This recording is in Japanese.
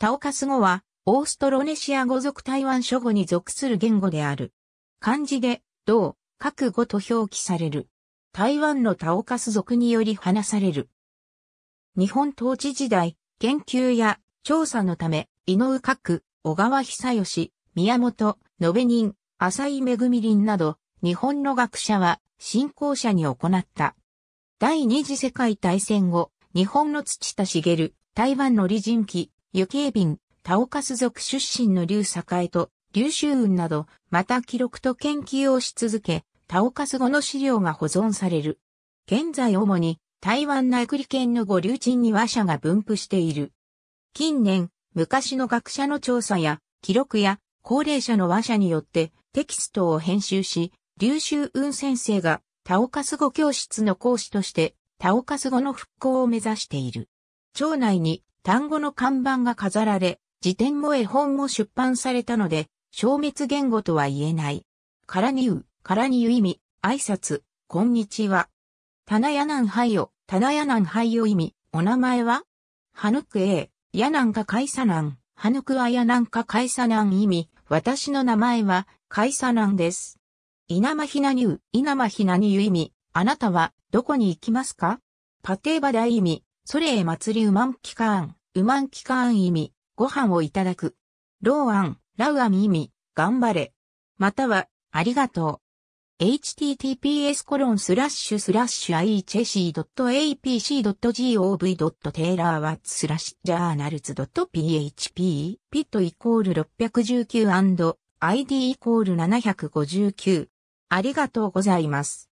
タオカス語は、オーストロネシア語族台湾諸語に属する言語である。漢字で、同、各語と表記される。台湾のタオカス族により話される。日本統治時代、研究や調査のため、井上角、小川久義、宮本、延べ人、浅井恵林など、日本の学者は、信仰者に行った。第二次世界大戦後、日本の土田茂、台湾の李人記、湯警便、田岡ス族出身の劉栄と劉秀雲など、また記録と研究をし続け、田岡ス語の資料が保存される。現在主に台湾内栗県の五流鎮に和社が分布している。近年、昔の学者の調査や、記録や、高齢者の和社によって、テキストを編集し、劉秀雲先生が、田岡ス語教室の講師として、田岡ス語の復興を目指している。町内に単語の看板が飾られ、辞典も絵本も出版されたので、消滅言語とは言えない。からにう、からにう意味、挨拶、こんにちは。棚屋なんはいよ、棚屋なんはいよ意味、お名前ははぬくええ、やなんかカイサなん、はぬくはやなんかカイサなん意味、私の名前は、カイサなんです。ナニひなにう、マヒひなにう意味、あなたは、どこに行きますかパテーバ大意味、それへ祭りうまんきかん、うまんきかん意味、ご飯をいただく。ローアン、ラウアミ意味、頑張れ。または、ありがとう。https コロンスラッシュスラッシュ ihc.apc.gov.taylorwatts スラッシュ journals.php ピットイコール 619&id イコール759ありがとうございます。